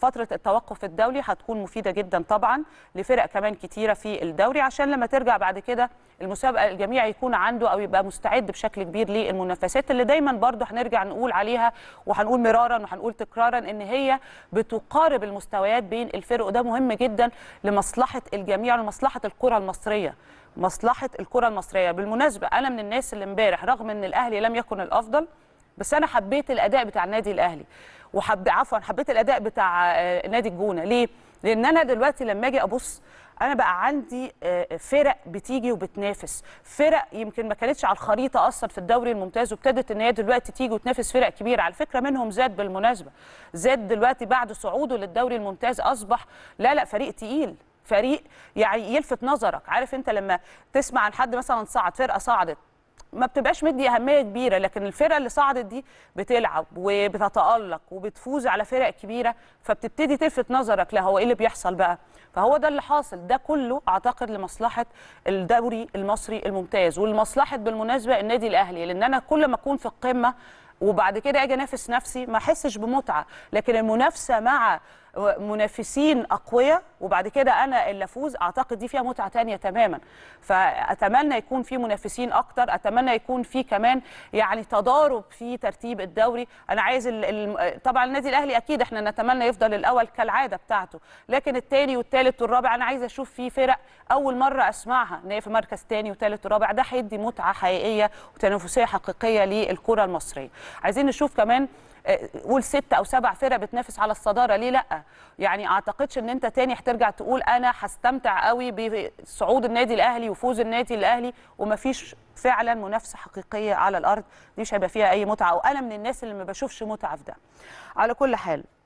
فتره التوقف الدولي هتكون مفيده جدا طبعا لفرق كمان كتيره في الدوري عشان لما ترجع بعد كده المسابقه الجميع يكون عنده او يبقى مستعد بشكل كبير للمنافسات اللي دايما برضه هنرجع نقول عليها وهنقول مرارا وهنقول تكرارا ان هي بتقارب المستويات بين الفرق وده مهم جدا لمصلحه الجميع ولمصلحه الكره المصريه مصلحه الكره المصريه بالمناسبه انا من الناس اللي امبارح رغم ان الاهلي لم يكن الافضل بس انا حبيت الاداء بتاع النادي الاهلي وحب عفوا حبيت الاداء بتاع آه، نادي الجونه ليه لان انا دلوقتي لما اجي ابص انا بقى عندي آه، فرق بتيجي وبتنافس فرق يمكن ما كانتش على الخريطه اصلا في الدوري الممتاز وابتدت ان هي دلوقتي تيجي وتنافس فرق كبيره على فكره منهم زاد بالمناسبه زاد دلوقتي بعد صعوده للدوري الممتاز اصبح لا لا فريق تقيل فريق يعني يلفت نظرك عارف انت لما تسمع عن حد مثلا صعد فرقه صعدت ما بتبقاش مدي اهميه كبيره لكن الفرقه اللي صعدت دي بتلعب وبتتالق وبتفوز على فرق كبيره فبتبتدي تلفت نظرك لا هو ايه اللي بيحصل بقى فهو ده اللي حاصل ده كله اعتقد لمصلحه الدوري المصري الممتاز ولمصلحه بالمناسبه النادي الاهلي لان انا كل ما اكون في القمه وبعد كده اجي انافس نفسي ما احسش بمتعه لكن المنافسه مع منافسين اقوياء وبعد كده انا اللي افوز اعتقد دي فيها متعه ثانيه تماما فاتمنى يكون في منافسين اكتر اتمنى يكون في كمان يعني تضارب في ترتيب الدوري انا عايز الـ الـ طبعا النادي الاهلي اكيد احنا نتمنى يفضل الاول كالعاده بتاعته لكن الثاني والثالث والرابع انا عايز اشوف في فرق اول مره اسمعها ان هي في مركز ثاني وثالث ورابع ده هيدي متعه حقيقيه وتنافسيه حقيقيه للكره المصريه عايزين نشوف كمان آه، قول ست او سبع فرق بتنافس على الصداره ليه لا يعني اعتقدش ان انت تاني هترجع تقول انا هستمتع قوي بصعود النادي الاهلي وفوز النادي الاهلي ومفيش فعلا منافسه حقيقيه على الارض دي مش هيبقى فيها اي متعه وانا من الناس اللي ما بشوفش متعه في ده على كل حال